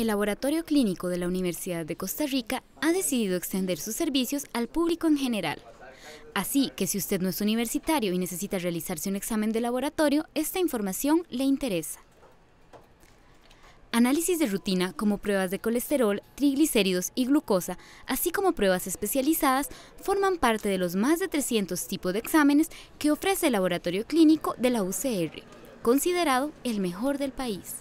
el Laboratorio Clínico de la Universidad de Costa Rica ha decidido extender sus servicios al público en general. Así que si usted no es universitario y necesita realizarse un examen de laboratorio, esta información le interesa. Análisis de rutina como pruebas de colesterol, triglicéridos y glucosa, así como pruebas especializadas, forman parte de los más de 300 tipos de exámenes que ofrece el Laboratorio Clínico de la UCR, considerado el mejor del país.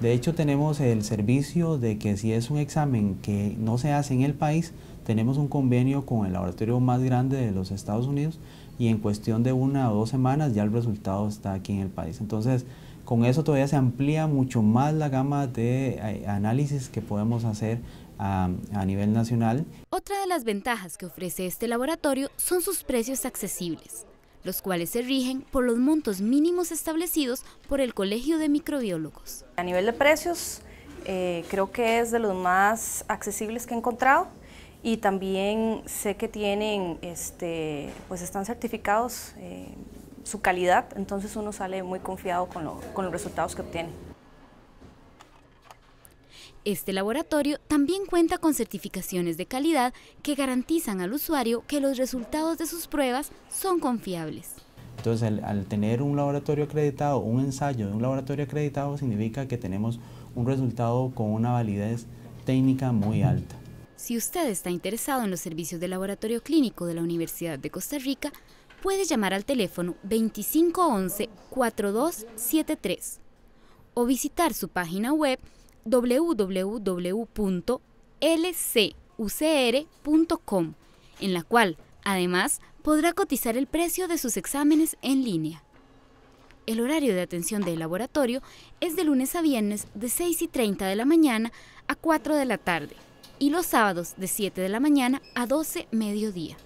De hecho, tenemos el servicio de que si es un examen que no se hace en el país, tenemos un convenio con el laboratorio más grande de los Estados Unidos y en cuestión de una o dos semanas ya el resultado está aquí en el país. Entonces, con eso todavía se amplía mucho más la gama de eh, análisis que podemos hacer a, nivel nacional. Otra de las ventajas que ofrece este laboratorio son sus precios accesibles los cuales se rigen por los montos mínimos establecidos por el Colegio de Microbiólogos. A nivel de precios, eh, creo que es de los más accesibles que he encontrado y también sé que tienen, este, pues están certificados eh, su calidad, entonces uno sale muy confiado con, con los resultados que obtiene. Este laboratorio también cuenta con certificaciones de calidad que garantizan al usuario que los resultados de sus pruebas son confiables. Entonces, al, tener un laboratorio acreditado, un ensayo de un laboratorio acreditado, significa que tenemos un resultado con una validez técnica muy alta. Si usted está interesado en los servicios del laboratorio clínico de la Universidad de Costa Rica, puede llamar al teléfono 2511-4273 o visitar su página web www.lcucr.com, en la cual, además, podrá cotizar el precio de sus exámenes en línea. El horario de atención del laboratorio es de lunes a viernes de 6 y 30 de la mañana a 4 de la tarde y los sábados de 7 de la mañana a 12 mediodía.